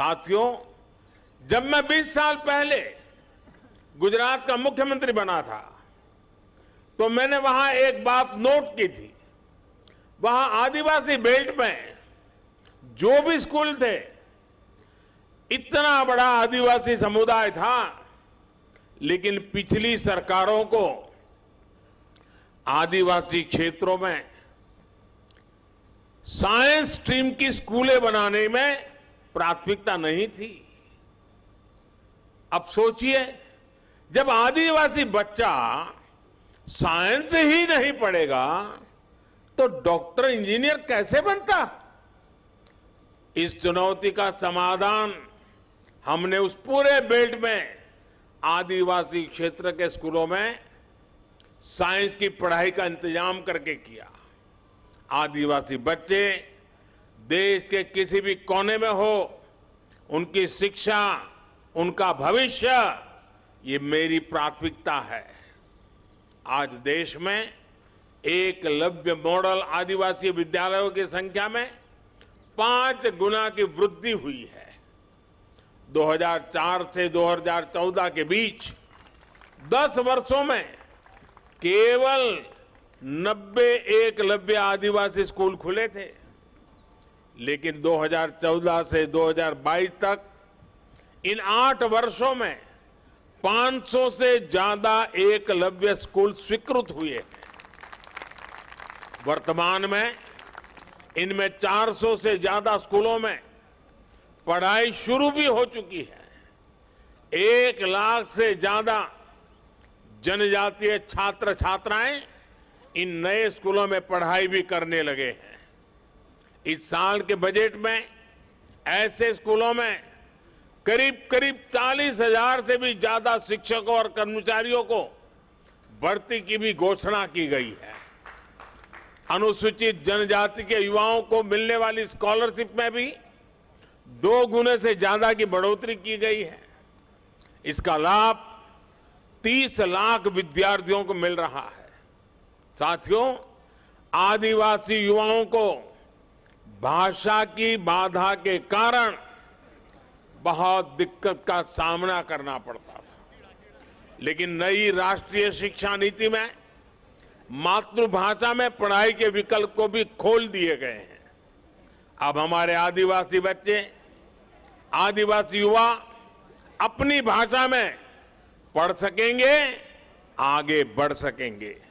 साथियों जब मैं 20 साल पहले गुजरात का मुख्यमंत्री बना था तो मैंने वहां एक बात नोट की थी वहां आदिवासी बेल्ट में जो भी स्कूल थे इतना बड़ा आदिवासी समुदाय था लेकिन पिछली सरकारों को आदिवासी क्षेत्रों में साइंस स्ट्रीम की स्कूलें बनाने में प्राथमिकता नहीं थी अब सोचिए जब आदिवासी बच्चा साइंस ही नहीं पढ़ेगा तो डॉक्टर इंजीनियर कैसे बनता इस चुनौती का समाधान हमने उस पूरे बेल्ट में आदिवासी क्षेत्र के स्कूलों में साइंस की पढ़ाई का इंतजाम करके किया आदिवासी बच्चे देश के किसी भी कोने में हो उनकी शिक्षा उनका भविष्य ये मेरी प्राथमिकता है आज देश में एक लव्य मॉडल आदिवासी विद्यालयों की संख्या में पांच गुना की वृद्धि हुई है 2004 से 2014 के बीच 10 वर्षों में केवल नब्बे एक लव्य आदिवासी स्कूल खुले थे लेकिन 2014 से 2022 तक इन आठ वर्षों में 500 से ज्यादा एकलव्य स्कूल स्वीकृत हुए हैं वर्तमान में इनमें 400 से ज्यादा स्कूलों में पढ़ाई शुरू भी हो चुकी है एक लाख से ज्यादा जनजातीय छात्र छात्राएं इन नए स्कूलों में पढ़ाई भी करने लगे हैं इस साल के बजट में ऐसे स्कूलों में करीब करीब चालीस हजार से भी ज्यादा शिक्षकों और कर्मचारियों को भर्ती की भी घोषणा की गई है अनुसूचित जनजाति के युवाओं को मिलने वाली स्कॉलरशिप में भी दो गुने से ज्यादा की बढ़ोतरी की गई है इसका लाभ 30 लाख विद्यार्थियों को मिल रहा है साथियों आदिवासी युवाओं को भाषा की बाधा के कारण बहुत दिक्कत का सामना करना पड़ता था लेकिन नई राष्ट्रीय शिक्षा नीति में मातृभाषा में पढ़ाई के विकल्प को भी खोल दिए गए हैं अब हमारे आदिवासी बच्चे आदिवासी युवा अपनी भाषा में पढ़ सकेंगे आगे बढ़ सकेंगे